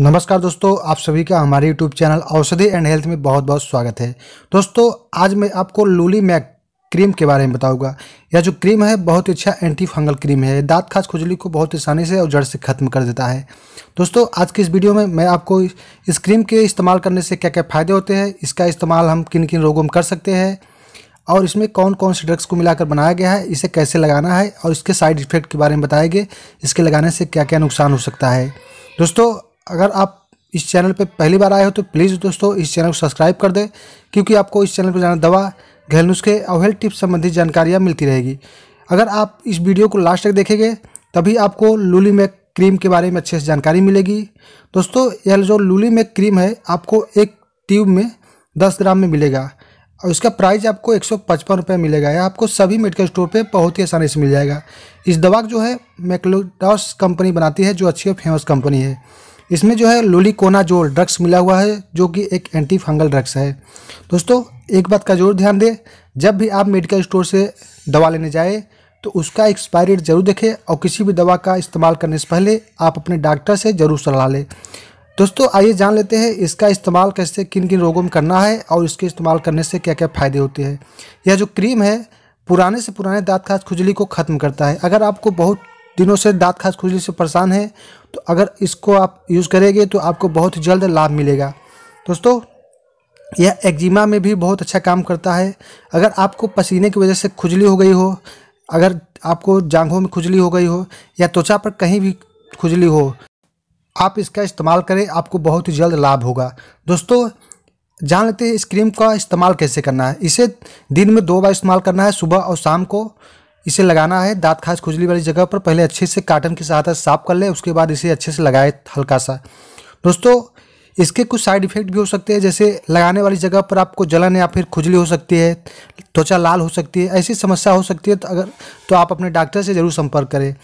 नमस्कार दोस्तों आप सभी का हमारे YouTube channel Aushadhi and health में बहुत बहुत स्वागत है दोस्तों आज मैं आपको लूली मैक क्रीम के बारे में बताऊंगा यह जो क्रीम है बहुत ही अच्छा एंटी फंगल क्रीम है दांत खास खुजली को बहुत आसानी से और जड़ से ख़त्म कर देता है दोस्तों आज की इस वीडियो में मैं आपको इस क्रीम के इस्तेमाल करने से क्या क्या फ़ायदे होते हैं इसका इस्तेमाल हम किन किन रोगों में कर सकते हैं और इसमें कौन कौन से ड्रग्स को मिलाकर बनाया गया है इसे कैसे लगाना है और इसके साइड इफ़ेक्ट के बारे में बताएंगे इसके लगाने से क्या क्या नुकसान हो सकता है दोस्तों अगर आप इस चैनल पर पहली बार आए हो तो प्लीज़ दोस्तों इस चैनल को सब्सक्राइब कर दें क्योंकि आपको इस चैनल पर जाना दवा घर नुस्खे और हेल्थ टिप्स संबंधी जानकारियाँ मिलती रहेगी अगर आप इस वीडियो को लास्ट तक देखेंगे तभी आपको लूली मैक क्रीम के बारे में अच्छे से जानकारी मिलेगी दोस्तों यह जो लूली मैक क्रीम है आपको एक ट्यूब में दस ग्राम में मिलेगा और इसका प्राइस आपको एक सौ मिलेगा यह आपको सभी मेडिकल स्टोर पे बहुत ही आसानी से मिल जाएगा इस दवा जो है मैकलोडॉस कंपनी बनाती है जो अच्छी और फेमस कंपनी है इसमें जो है जोल ड्रग्स मिला हुआ है जो कि एक एंटी फंगल ड्रग्स है दोस्तों एक बात का जरूर ध्यान दें जब भी आप मेडिकल स्टोर से दवा लेने जाए तो उसका एक्सपायरी डेट जरूर देखें और किसी भी दवा का इस्तेमाल करने से पहले आप अपने डॉक्टर से ज़रूर सलाह लें दोस्तों आइए जान लेते हैं इसका इस्तेमाल कैसे किन किन रोगों में करना है और इसके इस्तेमाल करने से क्या क्या फ़ायदे होते हैं यह जो क्रीम है पुराने से पुराने दांत खास खुजली को ख़त्म करता है अगर आपको बहुत दिनों से दाँत खास खुजली से परेशान है तो अगर इसको आप यूज़ करेंगे तो आपको बहुत जल्द लाभ मिलेगा दोस्तों यह एक्जिमा में भी बहुत अच्छा काम करता है अगर आपको पसीने की वजह से खुजली हो गई हो अगर आपको जांघों में खुजली हो गई हो या त्वचा पर कहीं भी खुजली हो आप इसका इस्तेमाल करें आपको बहुत जल्द लाभ होगा दोस्तों जान लेते हैं इस क्रीम का इस्तेमाल कैसे करना है इसे दिन में दो बार इस्तेमाल करना है सुबह और शाम को इसे लगाना है दांत खास खुजली वाली जगह पर पहले अच्छे से काटन की सहायता साफ कर ले उसके बाद इसे अच्छे से लगाए हल्का सा दोस्तों इसके कुछ साइड इफेक्ट भी हो सकते हैं जैसे लगाने वाली जगह पर आपको जलन या फिर खुजली हो सकती है त्वचा लाल हो सकती है ऐसी समस्या हो सकती है तो अगर तो आप अपने डॉक्टर से ज़रूर संपर्क करें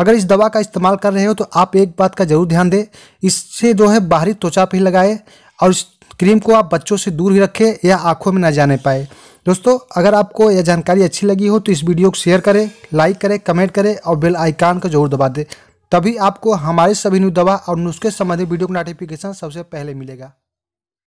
अगर इस दवा का इस्तेमाल कर रहे हो तो आप एक बात का ज़रूर ध्यान दें इससे जो है बाहरी त्वचा पर लगाए और इस क्रीम को आप बच्चों से दूर ही रखें या आँखों में ना जाने पाए दोस्तों अगर आपको यह जानकारी अच्छी लगी हो तो इस वीडियो को शेयर करें लाइक करें कमेंट करें और बेल आइकान को जरूर दबा दें तभी आपको हमारे सभी न्यू दवा और नुस्खे संबंधित वीडियो का नोटिफिकेशन सबसे पहले मिलेगा